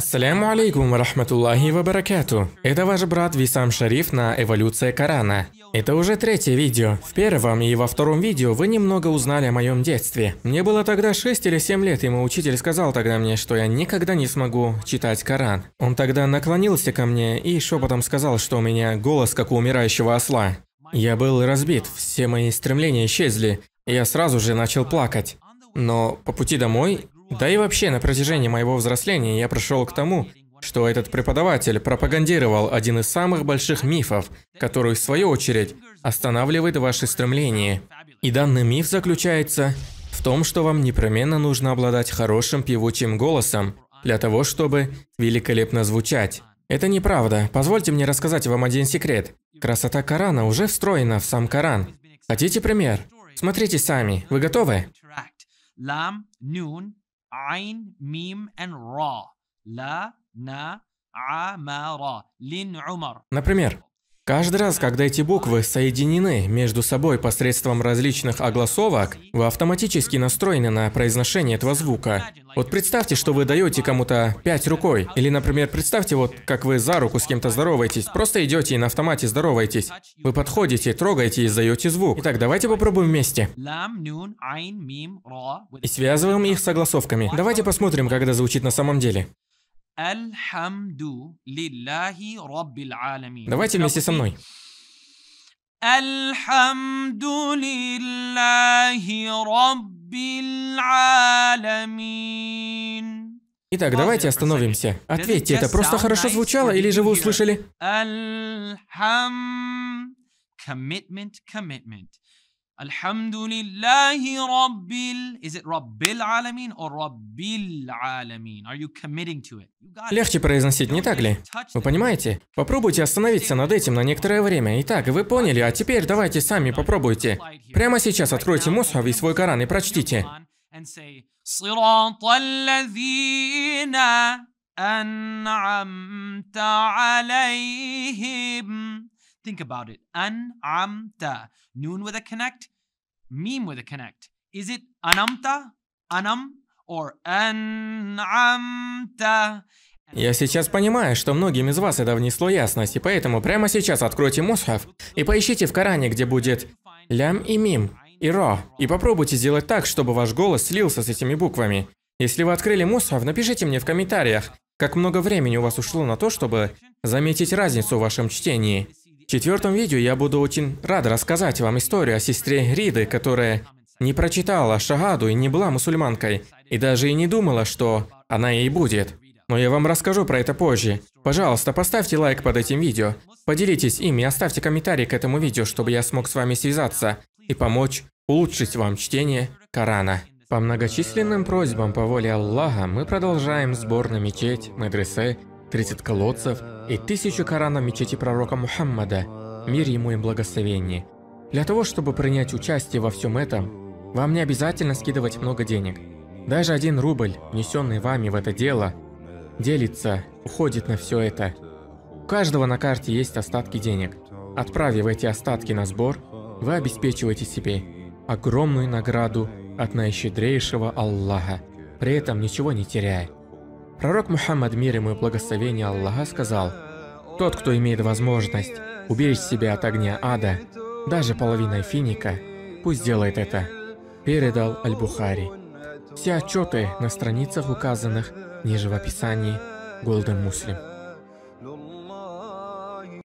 Ассаляму алейкум рахматуллахи ва баракату. Это ваш брат Висам Шариф на «Эволюция Корана». Это уже третье видео. В первом и во втором видео вы немного узнали о моем детстве. Мне было тогда 6 или 7 лет, и мой учитель сказал тогда мне, что я никогда не смогу читать Коран. Он тогда наклонился ко мне и шепотом сказал, что у меня голос как у умирающего осла. Я был разбит, все мои стремления исчезли. Я сразу же начал плакать. Но по пути домой да и вообще, на протяжении моего взросления я пришел к тому, что этот преподаватель пропагандировал один из самых больших мифов, который, в свою очередь, останавливает ваши стремления. И данный миф заключается в том, что вам непременно нужно обладать хорошим певучим голосом для того, чтобы великолепно звучать. Это неправда. Позвольте мне рассказать вам один секрет. Красота Корана уже встроена в сам Коран. Хотите пример? Смотрите сами. Вы готовы? Лам, нюн, عين ميم ان را لا نا عمر لن عمر Например, Каждый раз, когда эти буквы соединены между собой посредством различных огласовок, вы автоматически настроены на произношение этого звука. Вот представьте, что вы даете кому-то пять рукой, или, например, представьте, вот как вы за руку с кем-то здороваетесь, просто идете и на автомате здороваетесь. Вы подходите, трогаете и издаете звук. Итак, давайте попробуем вместе. И связываем их с огласовками. Давайте посмотрим, как это звучит на самом деле. Давайте вместе со мной. Итак, давайте остановимся. Ответьте, это просто хорошо звучало или же вы услышали? Commitment, commitment. Alhamdulillahi Rabbil. Is it Rabbil Alamin or Rabbil Alamin? Are you committing to it? Легче произносить, не так ли? Вы понимаете? Попробуйте остановиться над этим на некоторое время. Итак, вы поняли, а теперь давайте сами попробуйте. Прямо сейчас откройте Мусхав и свой Коран и прочтите. أنعمت عليهم Think about it. An'amta. Noon with a connect, meme with a connect. Is it anamta, anam, or an'amta? Я сейчас понимаю, что многим из вас это внесло ясность, и поэтому прямо сейчас откройте Мусхав и поищите в Коране, где будет лям и мим, и ро, и попробуйте сделать так, чтобы ваш голос слился с этими буквами. Если вы открыли Мусхав, напишите мне в комментариях, как много времени у вас ушло на то, чтобы заметить разницу в вашем чтении. В четвертом видео я буду очень рад рассказать вам историю о сестре Риды, которая не прочитала Шагаду и не была мусульманкой, и даже и не думала, что она ей будет. Но я вам расскажу про это позже. Пожалуйста, поставьте лайк под этим видео, поделитесь им и оставьте комментарий к этому видео, чтобы я смог с вами связаться и помочь улучшить вам чтение Корана. По многочисленным просьбам по воле Аллаха мы продолжаем сбор на мечеть, Медресе. 30 колодцев и тысячу Корана мечети пророка Мухаммада, мир ему и благословение. Для того, чтобы принять участие во всем этом, вам не обязательно скидывать много денег. Даже один рубль, внесенный вами в это дело, делится, уходит на все это. У каждого на карте есть остатки денег. Отправив эти остатки на сбор, вы обеспечиваете себе огромную награду от наищедрейшего Аллаха, при этом ничего не теряя. Пророк Мухаммад, мир ему и благословение Аллаха, сказал, «Тот, кто имеет возможность уберечь себя от огня ада, даже половиной финика, пусть делает это», передал Аль-Бухари. Все отчеты на страницах, указанных ниже в описании, Голден Муслим.